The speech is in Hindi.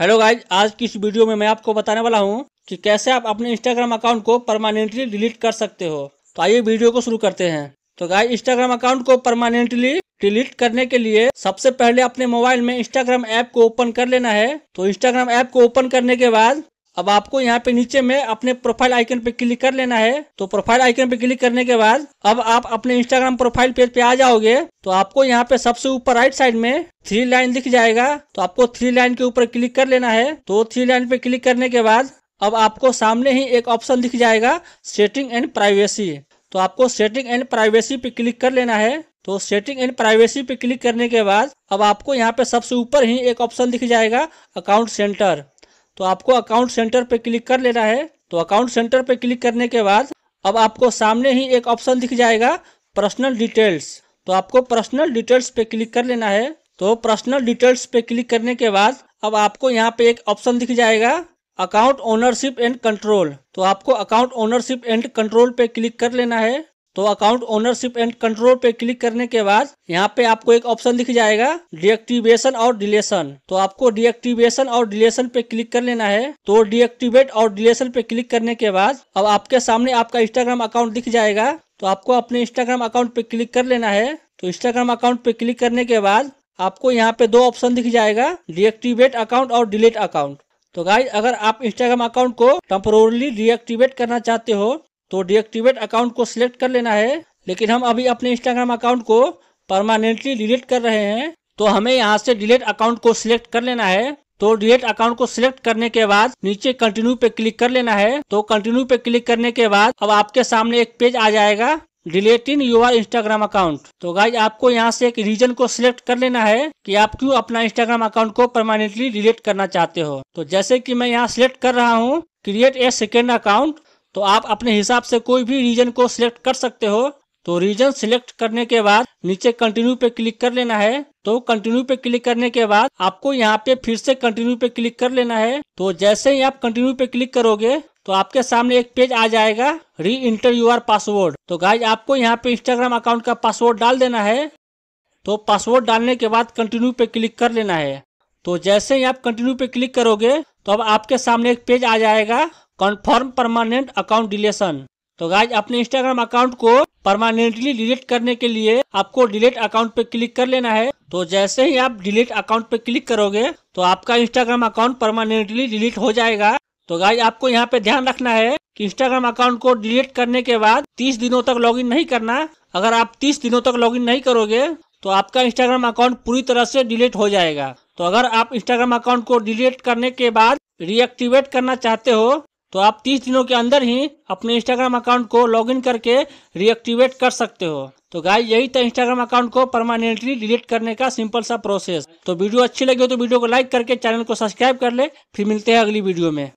हेलो गाइज आज की इस वीडियो में मैं आपको बताने वाला हूँ कि कैसे आप अपने इंस्टाग्राम अकाउंट को परमानेंटली डिलीट कर सकते हो तो आइए वीडियो को शुरू करते हैं तो गाइज इंस्टाग्राम अकाउंट को परमानेंटली डिलीट करने के लिए सबसे पहले अपने मोबाइल में इंस्टाग्राम ऐप को ओपन कर लेना है तो इंस्टाग्राम ऐप को ओपन करने के बाद अब आपको यहाँ पे नीचे में अपने प्रोफाइल आइकन पे क्लिक कर लेना है तो प्रोफाइल आइकन पे क्लिक करने के बाद अब आप अपने इंस्टाग्राम प्रोफाइल पेज पे आ जाओगे तो आपको यहाँ पे सबसे ऊपर राइट साइड में थ्री लाइन दिख जाएगा तो आपको थ्री लाइन के ऊपर क्लिक कर लेना है तो थ्री लाइन पे क्लिक करने के बाद अब आपको सामने ही एक ऑप्शन दिख जाएगा सेटिंग एंड प्राइवेसी तो आपको सेटिंग एंड प्राइवेसी पे क्लिक कर लेना है तो सेटिंग एंड प्राइवेसी पे क्लिक करने के बाद अब आपको यहाँ पे सबसे ऊपर ही एक ऑप्शन दिख जाएगा अकाउंट सेंटर तो आपको अकाउंट सेंटर पर क्लिक कर लेना है तो अकाउंट सेंटर पर क्लिक करने के बाद अब आपको सामने ही एक ऑप्शन दिख जाएगा पर्सनल डिटेल्स तो आपको पर्सनल डिटेल्स पे क्लिक कर लेना है तो पर्सनल डिटेल्स पे क्लिक करने के बाद अब आपको यहाँ पे एक ऑप्शन दिख जाएगा अकाउंट ओनरशिप एंड कंट्रोल तो आपको अकाउंट ओनरशिप एंड कंट्रोल पे क्लिक कर लेना है तो अकाउंट ओनरशिप एंड कंट्रोल पे क्लिक करने के बाद यहाँ पे आपको एक ऑप्शन दिख जाएगा डीएक्टिवेशन और डिलेशन तो आपको डीएक्टिवेशन और डिलेशन पे क्लिक कर लेना है तो डीएक्टिवेट और डिलेशन पे क्लिक करने के बाद अब आपके सामने आपका इंस्टाग्राम अकाउंट दिख जाएगा तो आपको अपने इंस्टाग्राम अकाउंट पे क्लिक कर लेना है तो इंस्टाग्राम अकाउंट पे क्लिक करने के बाद आपको यहाँ पे दो ऑप्शन दिख जाएगा डीएक्टिवेट अकाउंट और डिलीट अकाउंट तो गाइज अगर आप इंस्टाग्राम अकाउंट को टेम्पोरली डीएक्टिवेट करना चाहते हो तो डीएक्टिवेट अकाउंट को सिलेक्ट कर लेना है लेकिन हम अभी अपने इंस्टाग्राम अकाउंट को परमानेंटली डिलीट कर रहे हैं तो हमें यहाँ से डिलीट अकाउंट को सिलेक्ट कर लेना है तो डिलीट अकाउंट को सिलेक्ट करने के बाद नीचे कंटिन्यू पे क्लिक कर लेना है तो कंटिन्यू पे क्लिक करने के बाद अब आपके सामने एक पेज आ जाएगा डिलेटिंग योर इंस्टाग्राम अकाउंट तो गाइज आपको यहाँ से एक रीजन को सिलेक्ट कर लेना है कि आप क्यों अपना इंस्टाग्राम अकाउंट को परमानेंटली डिलीट करना चाहते हो तो जैसे कि मैं यहाँ सिलेक्ट कर रहा हूँ क्रिएट ए सेकेंड अकाउंट तो आप अपने हिसाब से कोई भी रीजन को सिलेक्ट कर सकते हो तो रीजन सिलेक्ट करने के बाद नीचे कंटिन्यू पे क्लिक कर लेना है तो कंटिन्यू पे क्लिक करने के बाद आपको यहाँ पे फिर से कंटिन्यू पे क्लिक कर लेना है तो जैसे ही आप कंटिन्यू पे क्लिक करोगे तो आपके सामने एक पेज आ जाएगा री इंटर यूर पासवर्ड तो गाइज आपको यहाँ पे इंस्टाग्राम अकाउंट का पासवर्ड डाल देना है तो पासवर्ड डालने के बाद कंटिन्यू पे क्लिक कर लेना है तो जैसे ही आप कंटिन्यू पे क्लिक करोगे तो अब आपके सामने एक पेज आ जाएगा कन्फर्म परमानेंट अकाउंट डिलेशन तो गाइज अपने इंस्टाग्राम अकाउंट को परमानेंटली डिलीट करने के लिए आपको डिलीट अकाउंट पे क्लिक कर लेना है तो जैसे ही आप डिलीट अकाउंट पे क्लिक करोगे तो आपका इंस्टाग्राम अकाउंट परमानेंटली डिलीट हो जाएगा तो गाइज आपको यहाँ पे ध्यान रखना है कि इंस्टाग्राम अकाउंट को डिलीट करने के बाद 30 दिनों तक लॉग नहीं करना अगर आप तीस दिनों तक लॉग नहीं करोगे तो आपका इंस्टाग्राम अकाउंट पूरी तरह से डिलीट हो जाएगा तो अगर आप इंस्टाग्राम अकाउंट को डिलीट करने के बाद रिएक्टिवेट करना चाहते हो तो आप 30 दिनों के अंदर ही अपने इंस्टाग्राम अकाउंट को लॉगिन करके रिएक्टिवेट कर सकते हो तो गाय यही था इंस्टाग्राम अकाउंट को परमानेंटली डिलीट करने का सिंपल सा प्रोसेस तो वीडियो अच्छी लगी हो तो वीडियो को लाइक करके चैनल को सब्सक्राइब कर ले फिर मिलते हैं अगली वीडियो में